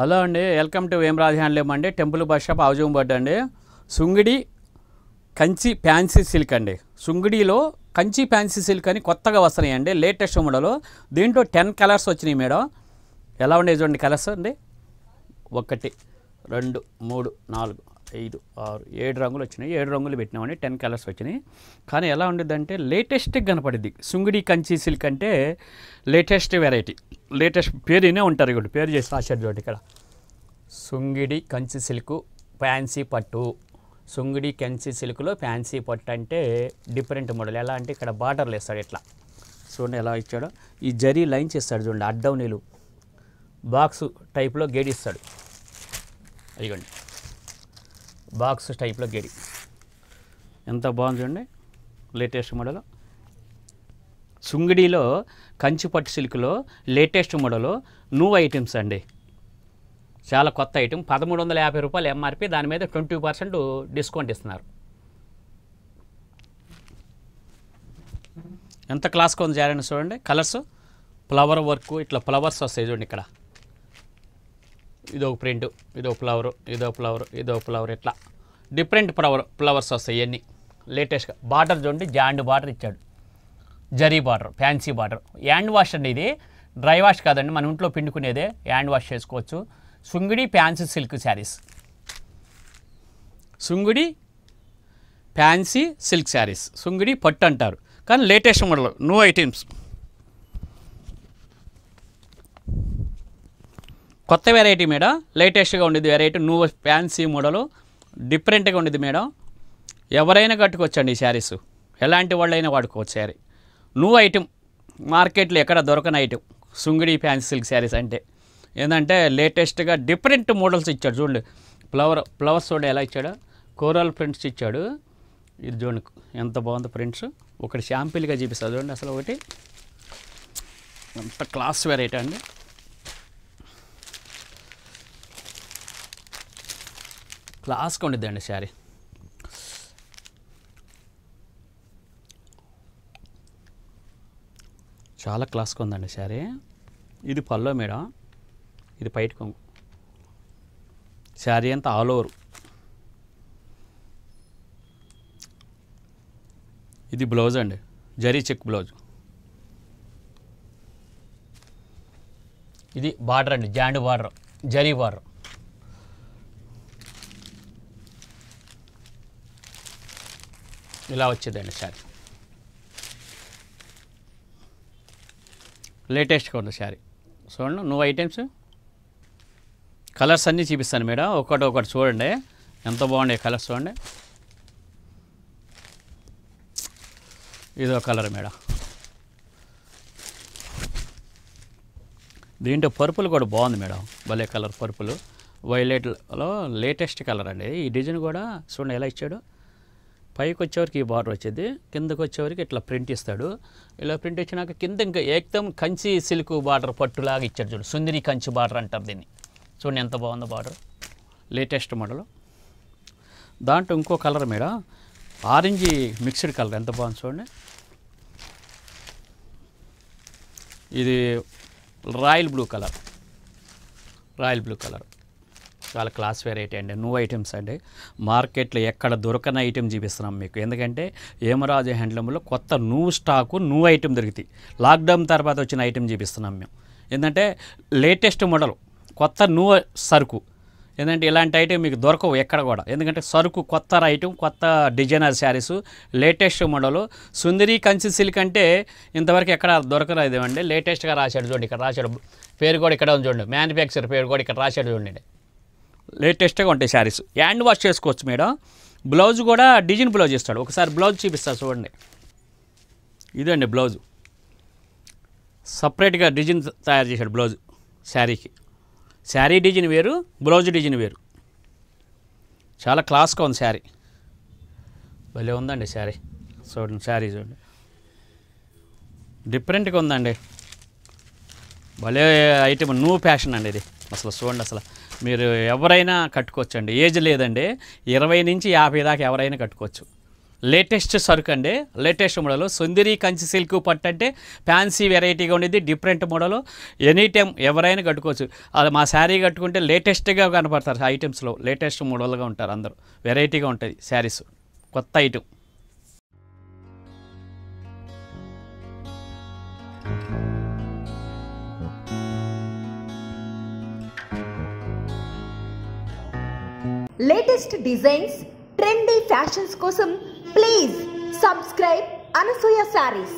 hello అండి welcome to వేం రాజహాన్లేం అండి టెంపుల్ బస్ షాప్ అవజం బడ్ అండి సుంగిడి కంచి ఫ్యాన్సీ సిల్క్ అండి సుంగిడిలో కంచి ఫ్యాన్సీ సిల్క్ అని కొత్తగా వస్తున్నాయి అండి లేటెస్ట్ మోడలో దీంట్లో టెన్ కలర్స్ వచ్చినాయి మేడం ఎలా ఉన్నాయి చూడండి కలర్స్ అండి ఒకటి రెండు మూడు నాలుగు ఐదు ఆరు ఏడు రంగులు వచ్చినాయి ఏడు రంగులు పెట్టినామని టెన్ కలర్స్ వచ్చినాయి కానీ ఎలా ఉండేదంటే లేటెస్ట్ కనపడింది సుంగిడి కంచి సిల్క్ అంటే లేటెస్ట్ వెరైటీ లేటెస్ట్ పేరు ఇనే ఉంటారు ఇక్కడ పేరు చేసిన ఆశ్చర్యం ఇక్కడ సుంగిడి కంచి సిల్క్ ఫ్యాన్సీ పట్టు సుంగిడి కంచి సిల్క్లో ఫ్యాన్సీ పట్టు అంటే డిఫరెంట్ మోడల్ ఎలా అంటే ఇక్కడ బార్డర్లు వేస్తాడు ఇట్లా చూడండి ఎలా ఇచ్చాడో ఈ జరీ లైన్ చేస్తాడు చూడండి అడ్డౌనీలు నీళ్ళు బాక్స్ టైప్లో గేడిస్తాడు అదిగోండి బాక్స్ టైప్లో గడి ఎంత బాగుంది లేటెస్ట్ మోడల్ సుంగిడిలో కంచి పట్టు సిల్క్లో లేటెస్ట్ మోడల్ నూ ఐటమ్స్ అండి చాలా కొత్త ఐటెం పదమూడు వందల యాభై రూపాయలు ఎంఆర్పి దాని మీద ట్వంటీ పర్సెంట్ డిస్కౌంట్ ఇస్తున్నారు ఎంత క్లాస్గా ఉంది చూడండి కలర్స్ ఫ్లవర్ వర్క్ ఇట్లా ఫ్లవర్స్ వస్తాయి చూడండి ఇక్కడ ఇదో ప్రింట్ ఇదో ఫ్లవర్ ఇదో ఫ్లవర్ ఇదో ఫ్లవర్ ఇట్లా డిఫరెంట్ ఫ్లవర్ ఫ్లవర్స్ వస్తాయి ఇవన్నీ లేటెస్ట్గా బార్డర్ చూడండి జాండ్ బార్డర్ ఇచ్చాడు zari border fancy border hand wash అండి ఇది డ్రై వాష్ కాదండి మన ఇంట్లో పిండుకునేదే హ్యాండ్ వాష్ చేసుకోవచ్చు Sungudi fancy silk saris Sungudi fancy silk saris Sungudi పట్టు అంటారు కానీ లేటెస్ట్ మోడల్ న్యూ ఐటమ్స్ కొత్త వెరైటీ మేడం లేటెస్ట్గా ఉండేది వెరైటీ నువ్వు ఫ్యాన్సీ మోడలు డిఫరెంట్గా ఉండేది మేడం ఎవరైనా కట్టుకోవచ్చండి ఈ శారీస్ ఎలాంటి వాళ్ళైనా వాడుకోవచ్చు శారీ నువ్వు ఐటెం మార్కెట్లో ఎక్కడ దొరకని item Sungudi fancy silk saris అంటే ఏంటంటే లేటెస్ట్గా డిఫరెంట్ మోడల్స్ ఇచ్చాడు చూడండి ఫ్లవర్ ఫ్లవర్స్ చూడండి ఎలా ఇచ్చాడు కోరల్ ప్రింట్స్ ఇచ్చాడు ఇది చూడండి ఎంత బాగుంది ప్రింట్స్ ఒకటి శాంపిల్గా చూపిస్తుంది చూడండి అసలు ఒకటి అంత క్లాస్ వెరైటీ అండి క్లాస్గా ఉండిద్దండి శారీ చాలా క్లాస్గా ఉందండి శారీ ఇది పల్లో మేడం ఇది పైట్ కొంగు శారీ అంతా ఆల్ ఓవర్ ఇది బ్లౌజ్ అండి జరీ చెక్ బ్లౌజ్ ఇది బార్డర్ అండి జాండ్ బార్డర్ జరీ బార్డర్ ఇలా వచ్చిందండి శారీ లేటెస్ట్గా ఉంది శారీ చూడండి నువ్వు ఐటమ్స్ కలర్స్ అన్నీ చూపిస్తాను మేడం ఒకటి ఒకటి చూడండి ఎంత బాగుండే కలర్స్ చూడండి ఇదో కలర్ మేడం దీంట్లో పర్పుల్ కూడా బాగుంది మేడం భలే కలర్ పర్పుల్ వైలెట్లో లేటెస్ట్ కలర్ అండి ఈ డిజైన్ కూడా చూడండి ఎలా ఇచ్చాడు పైకి వచ్చేవరకు ఈ బార్డర్ వచ్చేది కిందకు వచ్చేవరకు ఇట్లా ప్రింట్ ఇస్తాడు ఇలా ప్రింట్ ఇచ్చినాక కింద ఇంకా ఏకదం కంచి సిల్క్ బార్డర్ పట్టులాగా ఇచ్చాడు చూడు సుందిరి కంచి బార్డర్ అంటారు దీన్ని చూడండి ఎంత బాగుందో బార్డర్ లేటెస్ట్ మోడల్ దాంట్లో ఇంకో కలర్ మీద ఆరెంజ్ మిక్స్డ్ కలర్ ఎంత బాగుంది చూడండి ఇది royal blue colour royal blue colour వాళ్ళ క్లాస్ వేర్ ఐటీ అండి న్యూ ఐటమ్స్ అండి మార్కెట్లో ఎక్కడ దొరకని ఐటెం చూపిస్తున్నాం మీకు ఎందుకంటే ఏమరాజు హ్యాండ్లూమ్లో కొత్త న్యూ స్టాకు న్యూ ఐటెం దొరికితే లాక్డౌన్ తర్వాత వచ్చిన ఐటెం చూపిస్తున్నాం మేము ఏంటంటే లేటెస్ట్ మోడల్ కొత్త న్యూ సరుకు ఏంటంటే ఇలాంటి ఐటెం మీకు దొరకవు ఎక్కడ కూడా ఎందుకంటే సరుకు కొత్త ఐటెం కొత్త designer saris latest model Sundari Kanchi silk అంటే ఇంతవరకు ఎక్కడ దొరకలేదు అండి లేటెస్ట్గా రాశాడు చూడండి ఇక్కడ రాశాడు పేరు కూడా ఇక్కడ ఉంది చూడండి మ్యానుఫ్యాక్చర్ పేరు కూడా ఇక్కడ రాశాడు చూడండి లేటెస్ట్గా ఉంటాయి శారీస్ హ్యాండ్ వాష్ చేసుకోవచ్చు మేడం బ్లౌజ్ కూడా డిజైన్ బ్లౌజ్ ఇస్తాడు ఒకసారి బ్లౌజ్ చూపిస్తాను చూడండి ఇదండి బ్లౌజు సపరేట్గా డిజైన్ తయారు చేశాడు బ్లౌజ్ శారీకి శారీ డిజైన్ వేరు బ్లౌజ్ డిజైన్ వేరు చాలా క్లాస్గా ఉంది శారీ భలే ఉందండి శారీ చూడండి శారీ చూడండి డిఫరెంట్గా ఉందండి భలే ఐటమ్ న్యూ ఫ్యాషన్ అండి ఇది అసలు చూడండి అసలు మీరు ఎవరైనా కట్టుకోవచ్చండి ఏజ్ లేదండి ఇరవై నుంచి యాభై దాకా ఎవరైనా కట్టుకోవచ్చు లేటెస్ట్ సరుకు అండి latest model Sundari Kanchi silk పట్టు అంటే ఫ్యాన్సీ వెరైటీగా ఉండేది డిఫరెంట్ మోడల్ ఎనీ టైం ఎవరైనా కట్టుకోవచ్చు అది మా శారీ కట్టుకుంటే లేటెస్ట్గా కనపడతారు ఐటమ్స్లో లేటెస్ట్ మోడల్గా ఉంటారు అందరూ వెరైటీగా ఉంటుంది శారీస్ కొత్త item latest designs trendy fashions కోసం ప్లీజ్ సబ్స్క్రైబ్ అనసూయ శారీస్